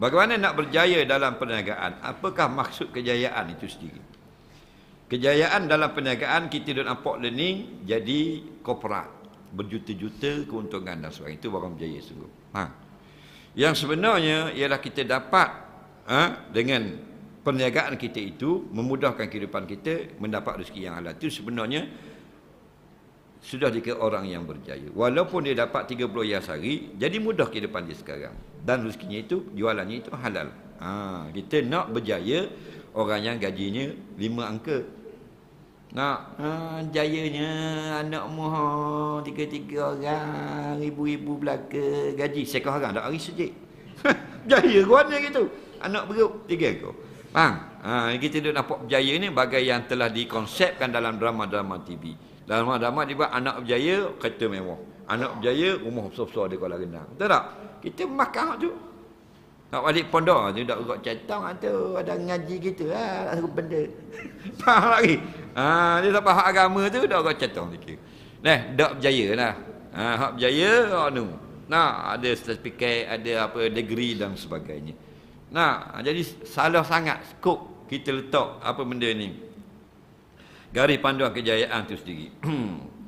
Bagaimana nak berjaya dalam perniagaan? Apakah maksud kejayaan itu sendiri? Kejayaan dalam perniagaan kita dah nampak learning jadi korporat. Berjuta-juta keuntungan dan sebagainya. Itu orang berjaya sungguh. Ha. Yang sebenarnya ialah kita dapat ha, dengan perniagaan kita itu memudahkan kehidupan kita mendapat rezeki yang halal. Itu sebenarnya sudah dikira orang yang berjaya. Walaupun dia dapat 30 ya sehari, jadi mudah ke depan dia sekarang. Dan rezekinya itu, jualannya itu halal. Ha, kita nak berjaya orang yang gajinya 5 angka. Nak ha, jayanya anak muha tiga-tiga orang, ibu-ibu belaka, gaji. Sekarang orang tak hari sejik. jaya ke mana gitu? Anak beruk, tiga aku. Faham? Ha, kita duduk nampak berjaya ni bagai yang telah dikonsepkan dalam drama-drama TV. Dalam adamat juga anak berjaya, kereta mewah. Anak berjaya, rumah besar-besar di Kuala Renang. Betul tak? Kita makan tu. Nak balik pondok tu, tak buka cetang lah tu. Ada ngaji kita ah tak suka benda. Faham lagi? Ha, dia tak faham agama tu, tak buka cetang tu. Nah, tak berjaya lah. Ha, hak berjaya, hak nu. Nah, ada certificate, ada apa degree dan sebagainya. Nah, jadi salah sangat skop kita letak apa benda ni garis panduan kejayaan itu sendiri.